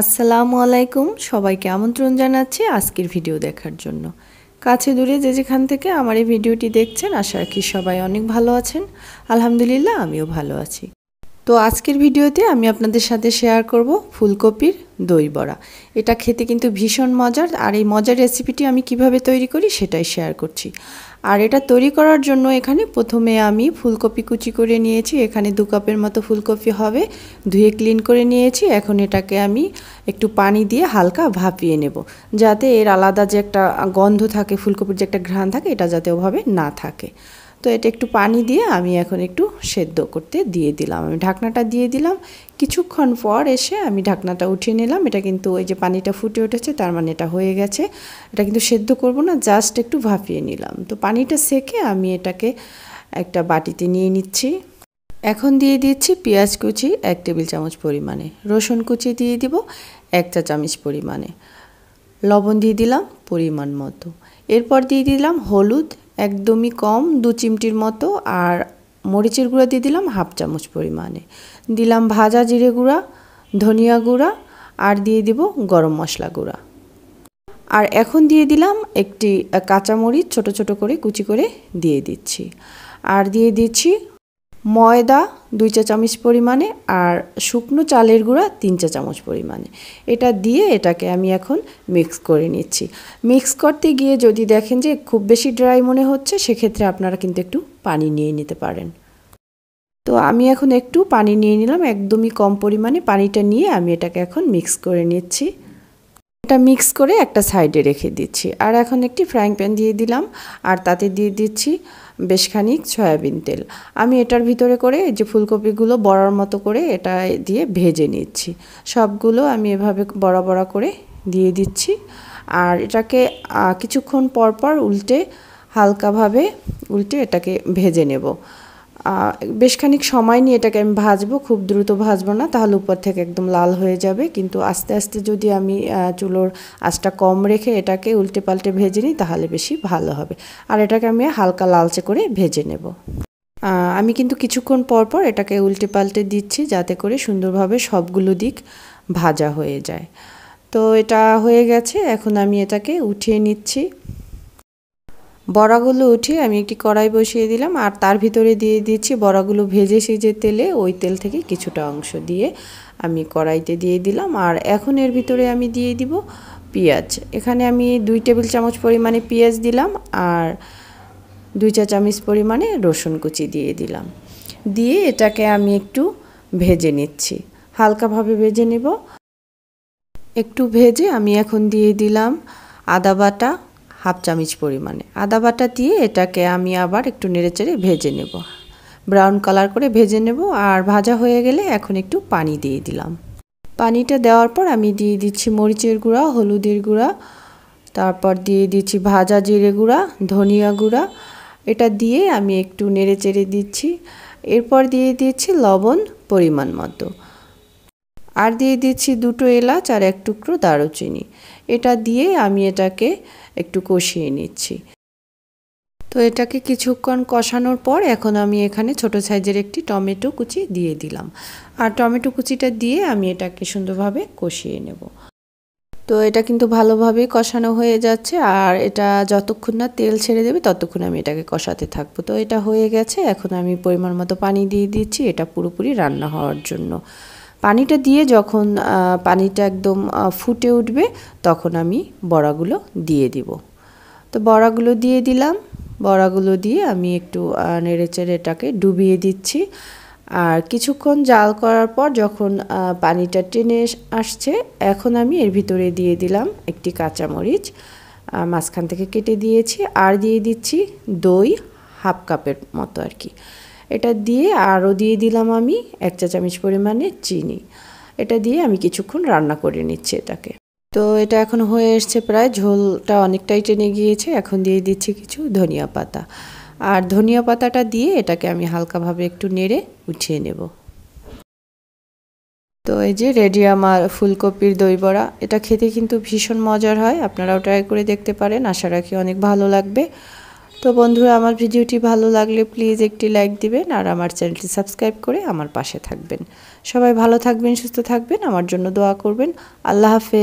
আসসালামু আলাইকুম সবাইকে আমন্ত্রণ জানাচ্ছি আজকের ভিডিও দেখার জন্য কাছে দূরে যে যেখান থেকে আমার এই ভিডিওটি দেখছেন আশা রাখি সবাই অনেক ভালো আছেন আলহামদুলিল্লাহ আমিও ভালো আছি তো আজকের ভিডিওতে আমি আপনাদের সাথে শেয়ার করব ফুলকপির দই বড়া এটা খেতে কিন্তু ভীষণ মজার আর এই মজার রেসিপিটি আমি কিভাবে তৈরি করি সেটাই শেয়ার করছি আর এটা তৈরি করার জন্য এখানে প্রথমে আমি ফুলকপি কুচি করে নিয়েছি এখানে দু কাপের মতো ফুলকপি হবে ধুয়ে ক্লিন করে নিয়েছি এখন এটাকে আমি একটু পানি দিয়ে হালকা ভাপিয়ে নেব যাতে এর আলাদা যে একটা গন্ধ থাকে ফুলকপির যে একটা ঘ্রাণ থাকে এটা যাতে ওভাবে না থাকে তো এটা একটু পানি দিয়ে আমি এখন একটু সেদ্ধ করতে দিয়ে দিলাম আমি ঢাকনাটা দিয়ে দিলাম কিছুক্ষণ পর এসে আমি ঢাকনাটা উঠিয়ে নিলাম এটা কিন্তু ওই যে পানিটা ফুটে উঠেছে তার মানে এটা হয়ে গেছে এটা কিন্তু সেদ্ধ করব না জাস্ট একটু ভাপিয়ে নিলাম তো পানিটা সেকে আমি এটাকে একটা বাটিতে নিয়ে নিচ্ছি এখন দিয়ে দিচ্ছি পেঁয়াজ কুচি এক টেবিল চামচ পরিমাণে রসুন কুচি দিয়ে দিব এক চা চামচ পরিমাণে লবণ দিয়ে দিলাম পরিমাণ মতো এরপর দিয়ে দিলাম হলুদ একদমই কম দু চিমটির মতো আর মরিচের গুঁড়া দিয়ে দিলাম হাফ চামচ পরিমাণে দিলাম ভাজা জিরে গুঁড়া ধনিয়া গুঁড়া আর দিয়ে দিব গরম মশলা গুঁড়া আর এখন দিয়ে দিলাম একটি কাঁচামরিচ ছোট ছোট করে কুচি করে দিয়ে দিচ্ছি আর দিয়ে দিচ্ছি ময়দা দুই চা চামচ পরিমাণে আর শুকনো চালের গুঁড়া তিন চা চামচ পরিমাণে এটা দিয়ে এটাকে আমি এখন মিক্স করে নিচ্ছি মিক্স করতে গিয়ে যদি দেখেন যে খুব বেশি ড্রাই মনে হচ্ছে সেক্ষেত্রে আপনারা কিন্তু একটু পানি নিয়ে নিতে পারেন তো আমি এখন একটু পানি নিয়ে নিলাম একদমই কম পরিমাণে পানিটা নিয়ে আমি এটাকে এখন মিক্স করে নিচ্ছি এটা মিক্স করে একটা সাইডে রেখে দিচ্ছি আর এখন একটি ফ্রাইং প্যান দিয়ে দিলাম আর তাতে দিয়ে দিচ্ছি বেশখানিক সয়াবিন তেল আমি এটার ভিতরে করে যে ফুলকপিগুলো বড়ার মতো করে এটা দিয়ে ভেজে নিচ্ছি সবগুলো আমি এভাবে বড়া বড়া করে দিয়ে দিচ্ছি আর এটাকে কিছুক্ষণ পরপর উল্টে হালকাভাবে উল্টে এটাকে ভেজে নেব বেশ খানিক সময় নিয়ে এটাকে আমি ভাজবো খুব দ্রুত ভাজবো না তাহলে উপর থেকে একদম লাল হয়ে যাবে কিন্তু আস্তে আস্তে যদি আমি চুলোর আঁচটা কম রেখে এটাকে উল্টে পাল্টে ভেজে নিই তাহলে বেশি ভালো হবে আর এটাকে আমি হালকা লালচে করে ভেজে নেব আমি কিন্তু কিছুক্ষণ পর পর এটাকে উল্টে পাল্টে দিচ্ছি যাতে করে সুন্দরভাবে সবগুলো দিক ভাজা হয়ে যায় তো এটা হয়ে গেছে এখন আমি এটাকে উঠিয়ে নিচ্ছি বড়াগুলো উঠিয়ে আমি একটি কড়াই বসিয়ে দিলাম আর তার ভিতরে দিয়ে দিচ্ছি বড়াগুলো ভেজে সেজে তেলে ওই তেল থেকে কিছুটা অংশ দিয়ে আমি কড়াইতে দিয়ে দিলাম আর এখন এর ভিতরে আমি দিয়ে দিব পেঁয়াজ এখানে আমি দুই টেবিল চামচ পরিমাণে পেঁয়াজ দিলাম আর দুই চা চামচ পরিমাণে রসুন কুচি দিয়ে দিলাম দিয়ে এটাকে আমি একটু ভেজে নিচ্ছি হালকাভাবে ভেজে নেব একটু ভেজে আমি এখন দিয়ে দিলাম আদা বাটা হাফ চামচ পরিমাণে আদা বাটা দিয়ে এটাকে আমি আবার একটু নেড়েচেড়ে ভেজে নেব ব্রাউন কালার করে ভেজে নেব আর ভাজা হয়ে গেলে এখন একটু পানি দিয়ে দিলাম পানিটা দেওয়ার পর আমি দিয়ে দিচ্ছি মরিচের গুঁড়া হলুদের গুঁড়া তারপর দিয়ে দিচ্ছি ভাজা জিরে গুঁড়া ধনিয়া গুঁড়া এটা দিয়ে আমি একটু নেড়ে চেড়ে দিচ্ছি এরপর দিয়ে দিচ্ছি লবণ পরিমাণ মতো আর দিয়ে দিচ্ছি দুটো এলাচ আর এক টুকরো দারুচিনি এটা দিয়ে আমি এটাকে একটু কষিয়ে নিচ্ছি তো এটাকে কিছুক্ষণ কষানোর পর এখন আমি এখানে ছোট সাইজের একটি টমেটো কুচি দিয়ে দিলাম আর টমেটো কুচিটা দিয়ে আমি এটাকে সুন্দরভাবে কষিয়ে নেব তো এটা কিন্তু ভালোভাবেই কষানো হয়ে যাচ্ছে আর এটা যতক্ষণ না তেল ছেড়ে দেবে ততক্ষণ আমি এটাকে কষাতে থাকবো তো এটা হয়ে গেছে এখন আমি পরিমাণ মতো পানি দিয়ে দিচ্ছি এটা পুরোপুরি রান্না হওয়ার জন্য পানিটা দিয়ে যখন পানিটা একদম ফুটে উঠবে তখন আমি বড়াগুলো দিয়ে দিব তো বড়াগুলো দিয়ে দিলাম বড়াগুলো দিয়ে আমি একটু নেড়েচেড়ে এটাকে ডুবিয়ে দিচ্ছি আর কিছুক্ষণ জাল করার পর যখন পানিটা টেনে আসছে এখন আমি এর ভিতরে দিয়ে দিলাম একটি কাঁচামরিচ মাঝখান থেকে কেটে দিয়েছি আর দিয়ে দিচ্ছি দই হাফ কাপের মতো আর কি এটা দিয়ে আরও দিয়ে দিলাম আমি এক চা চামচ পরিমাণে চিনি এটা দিয়ে আমি কিছুক্ষণ রান্না করে নিচ্ছি এটাকে তো এটা এখন হয়ে এসছে প্রায় ঝোলটা অনেকটাই টেনে গিয়েছে এখন দিয়ে দিচ্ছি কিছু ধনিয়া পাতা আর ধনিয়া পাতাটা দিয়ে এটাকে আমি হালকাভাবে একটু নেড়ে উঠিয়ে নেব তো এই যে রেডি আমার ফুলকপির দই বড়া এটা খেতে কিন্তু ভীষণ মজার হয় আপনারাও ট্রাই করে দেখতে পারেন আশা রাখি অনেক ভালো লাগবে তো বন্ধুরা আমার ভিডিওটি ভালো লাগলে প্লিজ একটি লাইক দিবেন আর আমার চ্যানেলটি সাবস্ক্রাইব করে আমার পাশে থাকবেন সবাই ভালো থাকবেন সুস্থ থাকবেন আমার জন্য দোয়া করবেন আল্লাহ হাফেজ